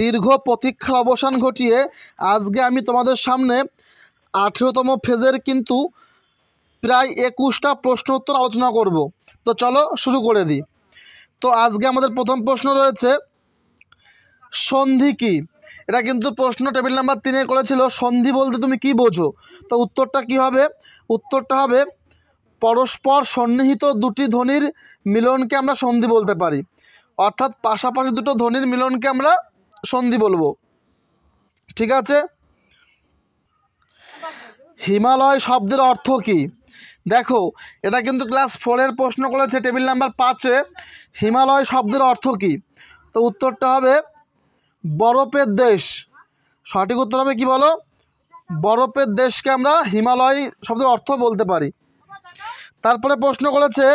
দীর্ঘ প্রতীক্ষার অবসান ঘটিয়ে আজকে আমি তোমাদের সামনে আঠেরোতম ফেজের কিন্তু প্রায় একুশটা প্রশ্ন উত্তর আলোচনা করব তো চলো শুরু করে দিই তো আজকে আমাদের প্রথম প্রশ্ন রয়েছে সন্ধি কি এটা কিন্তু প্রশ্ন টেবিল নাম্বার তিনে করেছিল সন্ধি বলতে তুমি কি বোঝো তো উত্তরটা কি হবে উত্তরটা হবে পরস্পর সন্নিহিত দুটি ধ্বনির মিলনকে আমরা সন্ধি বলতে পারি অর্থাৎ পাশাপাশি দুটো ধ্বনির মিলনকে আমরা সন্ধি বলবো ঠিক আছে হিমালয় শব্দের অর্থ কি দেখো এটা কিন্তু ক্লাস ফোরের প্রশ্ন করেছে টেবিল নাম্বার পাঁচে হিমালয় শব্দের অর্থ কি তো উত্তরটা হবে বরফের দেশ সঠিক উত্তর হবে কি বলো বরফের দেশকে আমরা হিমালয় শব্দের অর্থ বলতে পারি তারপরে প্রশ্ন করেছে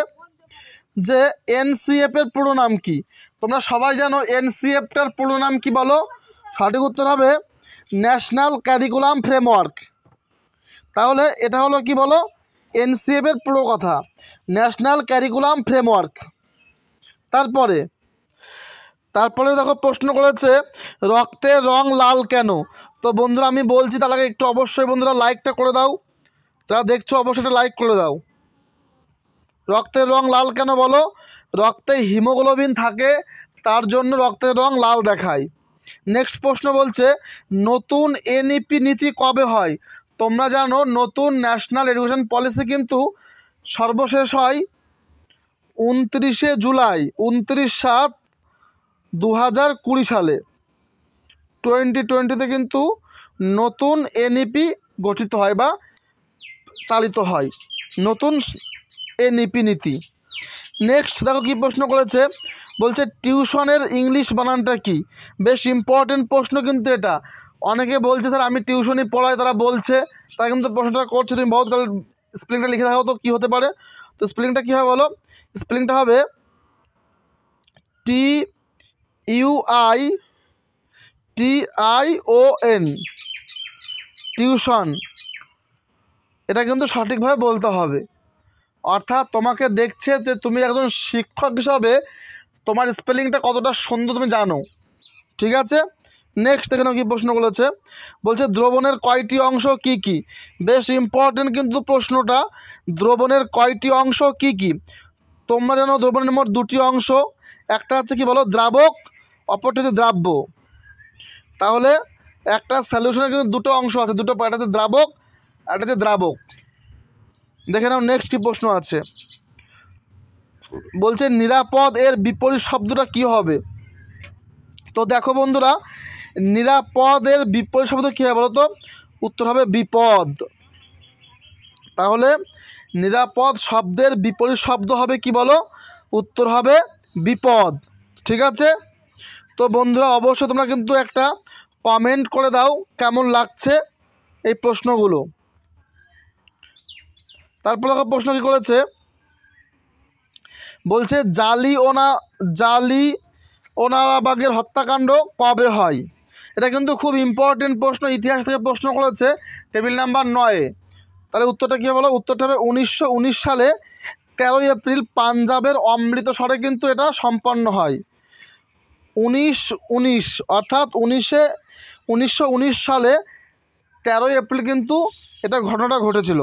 যে এনসিএফের পুরো নাম কী তোমরা সবাই জানো এনসিএফটার পুরো নাম কী বলো সঠিক উত্তর হবে ন্যাশনাল ক্যারিকুলাম ফ্রেমওয়ার্ক তাহলে এটা হলো কি বলো এনসিএফের পুরো কথা ন্যাশনাল ক্যারিকুলাম ফ্রেমওয়ার্ক তারপরে তারপরে দেখো প্রশ্ন করেছে রক্তের রং লাল কেন তো বন্ধুরা আমি বলছি তাহলে একটু অবশ্যই বন্ধুরা লাইকটা করে দাও তারা দেখছো অবশ্যই লাইক করে দাও রক্তের রং লাল কেন বলো রক্তে হিমোগ্লোবিন থাকে তার জন্য রক্তের রং লাল দেখায় নেক্সট প্রশ্ন বলছে নতুন এনইপি নীতি কবে হয় তোমরা জানো নতুন ন্যাশনাল এডুকেশন পলিসি কিন্তু সর্বশেষ হয় উনত্রিশে জুলাই উনত্রিশ সাত দু হাজার কুড়ি সালে টোয়েন্টি টোয়েন্টিতে কিন্তু নতুন এনইপি গঠিত হয় বা চালিত হয় নতুন এনইপি নীতি নেক্সট দেখো কি প্রশ্ন করেছে বলছে টিউশনের ইংলিশ বানানটা কি বেশ ইম্পর্টেন্ট প্রশ্ন কিন্তু এটা অনেকে বলছে স্যার আমি টিউশনই পড়াই তারা বলছে তারা কিন্তু প্রশ্নটা করছে তুমি বহুত কাল স্পেলিংটা লিখে থাকো তো কী হতে পারে তো স্পেলিংটা কী হবে বলো স্পেলিংটা হবে T U I T I O N tuition এটা কিন্তু সঠিকভাবে বলতে হবে অর্থাৎ তোমাকে দেখছে যে তুমি একজন শিক্ষক হিসাবে তোমার স্পেলিংটা কতটা সুন্দর তুমি জানো ঠিক আছে নেক্সট এখানে কি প্রশ্ন করেছে বলছে দ্রবণের কয়টি অংশ কি কি বেশ ইম্পর্টেন্ট কিন্তু প্রশ্নটা দ্রবণের কয়টি অংশ কি কি তোমরা জানো দ্রবণের মোট দুটি অংশ একটা হচ্ছে কি বলো দ্রাবক অপরটি হচ্ছে দ্রাব্য তাহলে একটা সলিউশনের কিন্তু দুটো অংশ আছে দুটো একটা হচ্ছে দ্রাবক একটা হচ্ছে দ্রাবক দেখে নাও নেক্সট কী প্রশ্ন আছে বলছে নিরাপদ এর বিপরীত শব্দটা কি হবে তো দেখো বন্ধুরা নিরাপদের বিপরীত শব্দ কী হবে বলো তো উত্তর হবে বিপদ তাহলে নিরাপদ শব্দের বিপরীত শব্দ হবে কি বলো উত্তর হবে বিপদ ঠিক আছে তো বন্ধুরা অবশ্যই তোমরা কিন্তু একটা কমেন্ট করে দাও কেমন লাগছে এই প্রশ্নগুলো তারপর দেখো প্রশ্ন কি করেছে বলছে জালি ওনা জালি ওনারাবাগের হত্যাকাণ্ড কবে হয় এটা কিন্তু খুব ইম্পর্টেন্ট প্রশ্ন ইতিহাস থেকে প্রশ্ন করেছে টেবিল নাম্বার নয়ে তাহলে উত্তরটা কী বলো উত্তরটা হবে উনিশশো সালে তেরোই এপ্রিল পাঞ্জাবের অমৃতসরে কিন্তু এটা সম্পন্ন হয় উনিশ উনিশ অর্থাৎ উনিশে উনিশশো সালে তেরোই এপ্রিল কিন্তু এটা ঘটনাটা ঘটেছিল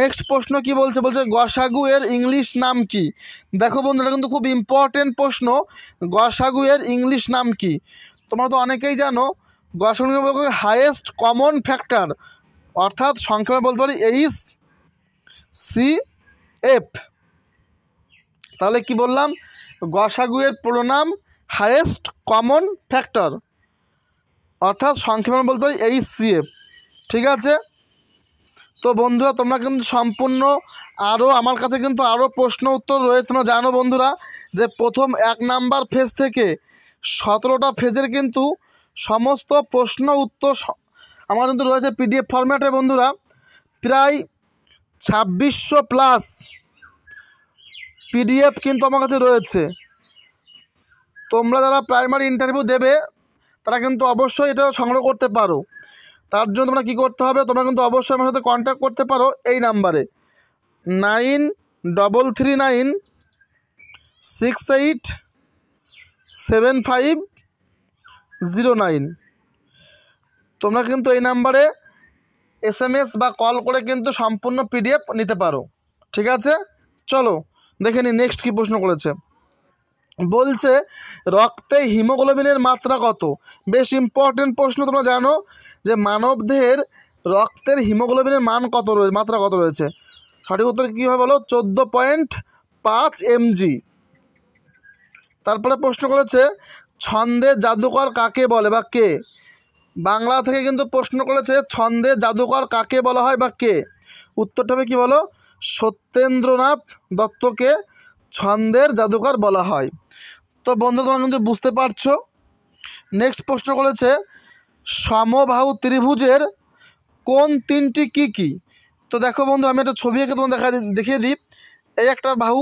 নেক্সট প্রশ্ন কি বলছে বলছে গসাগু এর ইংলিশ নাম কি দেখো বন্ধুরা কিন্তু খুব ইম্পর্টেন্ট প্রশ্ন গসাগু এর ইংলিশ নাম কি তোমরা তো অনেকেই জানো গসাগু হাইয়েস্ট কমন ফ্যাক্টর অর্থাৎ সংখ্যা বলতে পারি এইচ সি এফ তাহলে কি বললাম গসাগুয়ের প্রণাম হাইয়েস্ট কমন ফ্যাক্টর অর্থাৎ সংক্ষেপে বলতে পারি এইচ সি এফ ঠিক আছে তো বন্ধুরা তোমরা কিন্তু সম্পূর্ণ আরও আমার কাছে কিন্তু আরও প্রশ্ন উত্তর রয়েছে তোমরা জানো বন্ধুরা যে প্রথম এক নাম্বার ফেজ থেকে সতেরোটা ফেজের কিন্তু সমস্ত প্রশ্ন উত্তর আমার কিন্তু রয়েছে পিডিএফ ফরম্যাটে বন্ধুরা প্রায় ছাব্বিশশো প্লাস পিডিএফ কিন্তু আমার কাছে রয়েছে তোমরা যারা প্রাইমারি ইন্টারভিউ দেবে তারা কিন্তু অবশ্যই এটা সংগ্রহ করতে পারো তার জন্য তোমরা কী করতে হবে তোমরা কিন্তু অবশ্যই আমার সাথে কন্ট্যাক্ট করতে পারো এই নাম্বারে nine double three nine six eight seven five zero nine তোমরা কিন্তু এই নাম্বারে এস বা কল করে কিন্তু সম্পূর্ণ পিডিএফ নিতে পারো ঠিক আছে চলো দেখে নি নেক্সট কী প্রশ্ন করেছে বলছে রক্তে হিমোগ্লোবিনের মাত্রা কত বেশ ইম্পর্টেন্ট প্রশ্ন তোমরা জানো যে মানবদেহের রক্তের হিমোগ্লোবিনের মান কত রয়েছে মাত্রা কত রয়েছে সঠিক উত্তর কী হবে বলো চোদ্দো পয়েন্ট পাঁচ এমজি তারপরে প্রশ্ন করেছে ছন্দে জাদুকর কাকে বলে বা কে বাংলা থেকে কিন্তু প্রশ্ন করেছে ছন্দে জাদুকর কাকে বলা হয় বা কে উত্তরটা হবে কী বলো সত্যেন্দ্রনাথ দত্তকে ছন্দের জাদুকর বলা হয় তো বন্ধু তোমরা কিন্তু বুঝতে পারছো নেক্সট প্রশ্ন করেছে সমবাহু ত্রিভুজের কোন তিনটি কি কি তো দেখো বন্ধু আমি একটা ছবি এঁকে তোমার দেখা দেখিয়ে দিই এই একটা বাহু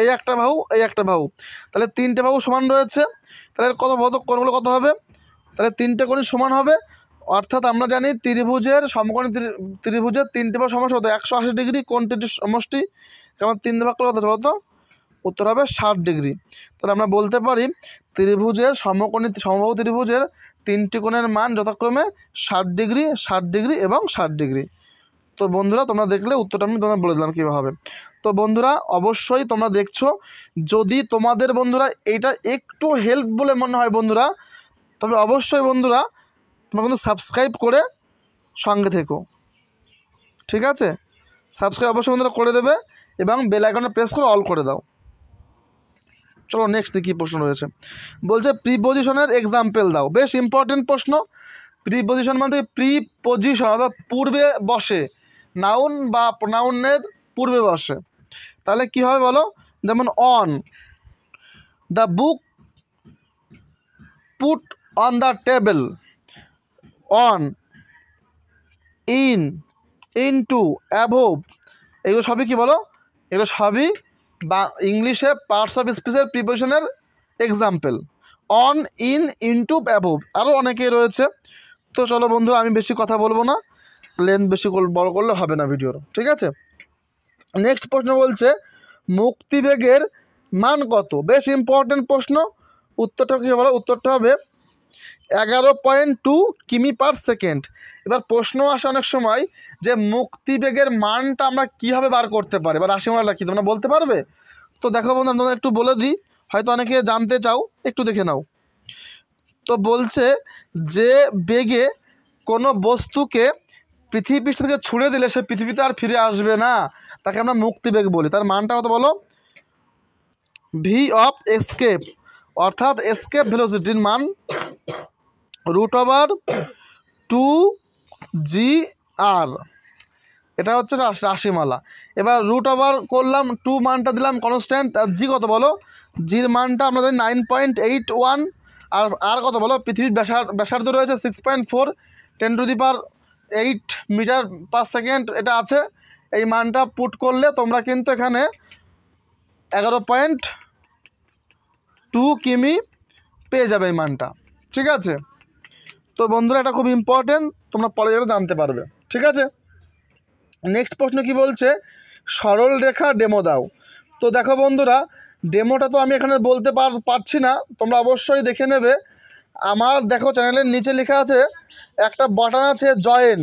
এই একটা বাহু এই একটা বাহু তাহলে তিনটে বাহু সমান রয়েছে তাহলে কত কত কোনগুলো কত হবে তাহলে তিনটে কোন সমান হবে অর্থাৎ আমরা জানি ত্রিভুজের সমকোণী ত্রিভুজের তিনটে বাহু সমস্যা হতো একশো আশি ডিগ্রি তিনটি সমষ্টি যেমন তিনটে ভাগ করলে কত উত্তর হবে ষাট ডিগ্রি তাহলে আমরা বলতে পারি ত্রিভুজের সমকোণী সমবাহু ত্রিভুজের তিনটি কোণের মান যথাক্রমে ষাট ডিগ্রি ষাট ডিগ্রি এবং ষাট ডিগ্রি তো বন্ধুরা তোমরা দেখলে উত্তরটা আমি তোমাদের বলে দিলাম কীভাবে তো বন্ধুরা অবশ্যই তোমরা দেখছো যদি তোমাদের বন্ধুরা এটা একটু হেল্প বলে মনে হয় বন্ধুরা তবে অবশ্যই বন্ধুরা তোমরা কিন্তু সাবস্ক্রাইব করে সঙ্গে থেকো ঠিক আছে সাবস্ক্রাইব অবশ্যই বন্ধুরা করে দেবে এবং বেলাইকনটা প্রেস করে অল করে দাও চলো নেক্সট দেখি প্রশ্ন রয়েছে বলছে প্রিপোজিশনের এক্সাম্পল দাও বেশ ইম্পর্টেন্ট প্রশ্ন প্রিপোজিশন মানে প্রিপোজিশন অর্থাৎ পূর্বে বসে নাউন বা প্রনাউনের পূর্বে বসে তাহলে কি হবে বলো যেমন on the book put on the table on in in to above এগুলো সবই কি বলো এগুলো সবই বা ইংলিশে পার্টস অফ স্পিচের প্রিপারেশনের example on in into above আরও অনেকেই রয়েছে তো চলো বন্ধু আমি বেশি কথা বলবো না লেন্থ বেশি বড় করলে হবে না ভিডিওর ঠিক আছে নেক্সট প্রশ্ন বলছে মুক্তিবেগের মান কত বেশ ইম্পর্টেন্ট প্রশ্ন উত্তরটা কী হবে উত্তরটা হবে এগারো পয়েন্ট টু কিমি পার সেকেন্ড এবার প্রশ্ন আসে অনেক সময় যে মুক্তিবেগের মানটা আমরা কীভাবে বার করতে পারি বা রাশিমালাটা কী তোমরা বলতে পারবে তো দেখো বন্ধু তোমরা একটু বলে দিই হয়তো অনেকে জানতে চাও একটু দেখে নাও তো বলছে যে বেগে কোনো বস্তুকে পৃথিবী থেকে ছুড়ে দিলে সে পৃথিবীতে আর ফিরে আসবে না তাকে আমরা মুক্তিবেগ বলি তার মানটা কত বলো ভি অফ এসকেপ অর্থাৎ এসকেপ ভেলোসিটির মান root over two G R এটা হচ্ছে রাশিমালা এবার রুট ওভার করলাম টু মানটা দিলাম কনস্ট্যান্ট আর জি কত বলো জির মানটা আমাদের নাইন পয়েন্ট এইট ওয়ান আর আর কত বলো পৃথিবীর ব্যাসার ব্যাসার্ধ রয়েছে six point four ten to the power eight metre per second এটা আছে এই মানটা পুট করলে তোমরা কিন্তু এখানে এগারো পয়েন্ট টু কিমি পেয়ে যাবে এই মানটা ঠিক আছে তো বন্ধুরা এটা খুব ইম্পর্টেন্ট তোমরা পরে যেটা জানতে পারবে ঠিক আছে নেক্সট প্রশ্ন কি বলছে সরল রেখা ডেমো দাও তো দেখো বন্ধুরা ডেমোটা তো আমি এখানে বলতে পারছি না তোমরা অবশ্যই দেখে নেবে আমার দেখো চ্যানেলের নিচে লেখা আছে একটা বাটন আছে জয়েন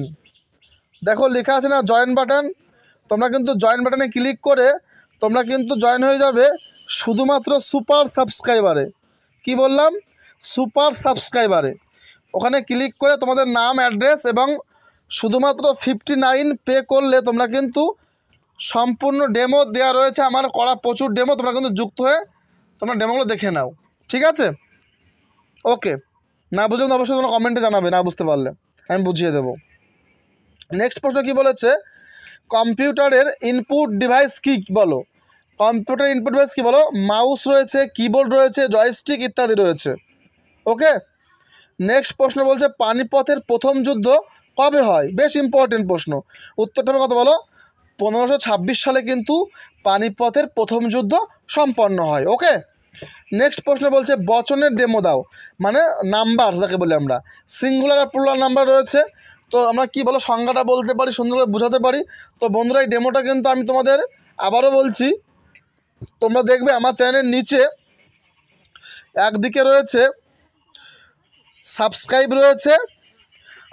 দেখো লেখা আছে না জয়েন বাটন তোমরা কিন্তু জয়েন বাটনে ক্লিক করে তোমরা কিন্তু জয়েন হয়ে যাবে শুধুমাত্র সুপার সাবস্ক্রাইবারে কি বললাম সুপার সাবস্ক্রাইবারে ওখানে ক্লিক করে তোমাদের নাম অ্যাড্রেস এবং শুধুমাত্র ফিফটি নাইন পে করলে তোমরা কিন্তু সম্পূর্ণ ডেমো দেয়া রয়েছে আমার করা প্রচুর ডেমো তোমরা কিন্তু যুক্ত হয়ে তোমরা ডেমোগুলো দেখে নাও ঠিক আছে ওকে না বুঝলে তো অবশ্যই তোমরা কমেন্টে জানাবে না বুঝতে পারলে আমি বুঝিয়ে দেবো নেক্সট প্রশ্ন কি বলেছে কম্পিউটারের ইনপুট ডিভাইস কী বলো কম্পিউটার ইনপুট ডিভাইস কী বলো মাউস রয়েছে কিবোর্ড রয়েছে জয়স্টিক ইত্যাদি রয়েছে ওকে নেক্সট প্রশ্ন বলছে পানিপথের প্রথম যুদ্ধ কবে হয় বেশ ইম্পর্টেন্ট প্রশ্ন উত্তরটা কত বলো পনেরোশো ছাব্বিশ সালে কিন্তু পানিপথের প্রথম যুদ্ধ সম্পন্ন হয় ওকে নেক্সট প্রশ্ন বলছে বচনের ডেমো দাও মানে নাম্বার যাকে বলি আমরা সিঙ্গুলার আর পুরুলার নাম্বার রয়েছে তো আমরা কি বলো সংজ্ঞাটা বলতে পারি সুন্দরভাবে বোঝাতে পারি তো বন্ধুরা এই ডেমোটা কিন্তু আমি তোমাদের আবারও বলছি তোমরা দেখবে আমার চ্যানেলের নিচে একদিকে রয়েছে সাবস্ক্রাইব রয়েছে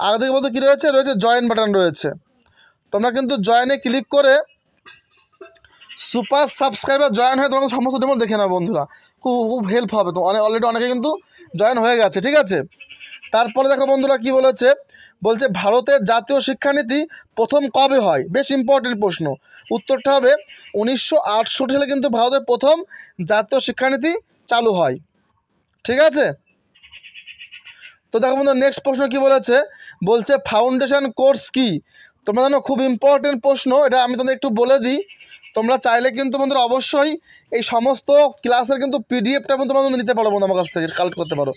আগে থেকে বলতে কী রয়েছে রয়েছে জয়েন বাটন রয়েছে তোমরা কিন্তু জয়েনে ক্লিক করে সুপার সাবস্ক্রাইবার জয়েন হয়ে তোমাকে সমস্ত ডেমো দেখে নাও বন্ধুরা খুব খুব হেল্প হবে তো অনেক অলরেডি অনেকে কিন্তু জয়েন হয়ে গেছে ঠিক আছে তারপরে দেখো বন্ধুরা কি বলেছে বলছে ভারতের জাতীয় শিক্ষানীতি প্রথম কবে হয় বেশ ইম্পর্টেন্ট প্রশ্ন উত্তরটা হবে উনিশশো আটষট্টি সালে কিন্তু ভারতের প্রথম জাতীয় শিক্ষানীতি চালু হয় ঠিক আছে তো দেখো বন্ধু নেক্সট প্রশ্ন কি বলেছে বলছে ফাউন্ডেশন কোর্স কি তোমরা জানো খুব ইম্পর্টেন্ট প্রশ্ন এটা আমি তোমাদের একটু বলে দিই তোমরা চাইলে কিন্তু বন্ধু অবশ্যই এই সমস্ত ক্লাসের কিন্তু পিডিএফটা কিন্তু তোমরা নিতে পারো বন্ধু আমার কাছ থেকে কালেক্ট করতে পারো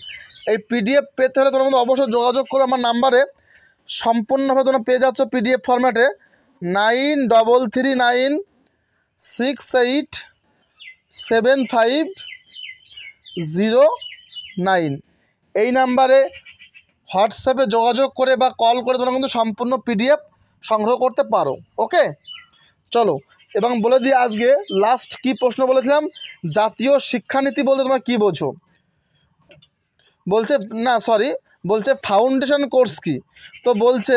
এই পিডিএফ পেতে হলে তোমরা অবশ্যই যোগাযোগ করো আমার নাম্বারে সম্পূর্ণভাবে তোমরা পেয়ে যাচ্ছ পিডিএফ ফরম্যাটে nine double three nine six eight seven five zero nine এই নাম্বারে হোয়াটসঅ্যাপে যোগাযোগ করে বা কল করে তোমরা কিন্তু সম্পূর্ণ পিডিএফ সংগ্রহ করতে পারো ওকে চলো এবং বলে দিই আজকে লাস্ট কি প্রশ্ন বলেছিলাম জাতীয় শিক্ষানীতি বলতে তোমরা কি বোঝো বলছে না সরি বলছে ফাউন্ডেশন কোর্স কি তো বলছে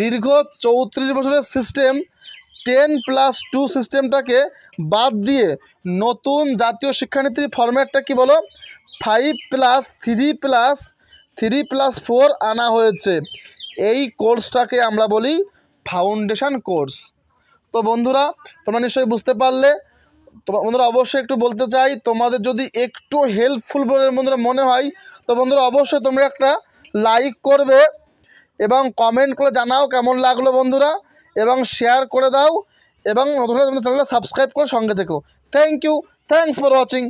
দীর্ঘ চৌত্রিশ বছরের সিস্টেম টেন প্লাস টু সিস্টেমটাকে বাদ দিয়ে নতুন জাতীয় শিক্ষানীতির ফরম্যাটটা কি বলো five plus three plus three plus four আনা হয়েছে এই কোর্সটাকে আমরা বলি ফাউন্ডেশান কোর্স তো বন্ধুরা তোমরা নিশ্চয়ই বুঝতে পারলে তোমার বন্ধুরা অবশ্যই একটু বলতে চাই তোমাদের যদি একটু হেল্পফুল বলে বন্ধুরা মনে হয় তো বন্ধুরা অবশ্যই তোমরা একটা লাইক করবে এবং কমেন্ট করে জানাও কেমন লাগলো বন্ধুরা এবং শেয়ার করে দাও এবং নতুন চ্যানেলটা সাবস্ক্রাইব করে সঙ্গে থেকো thank you thanks for watching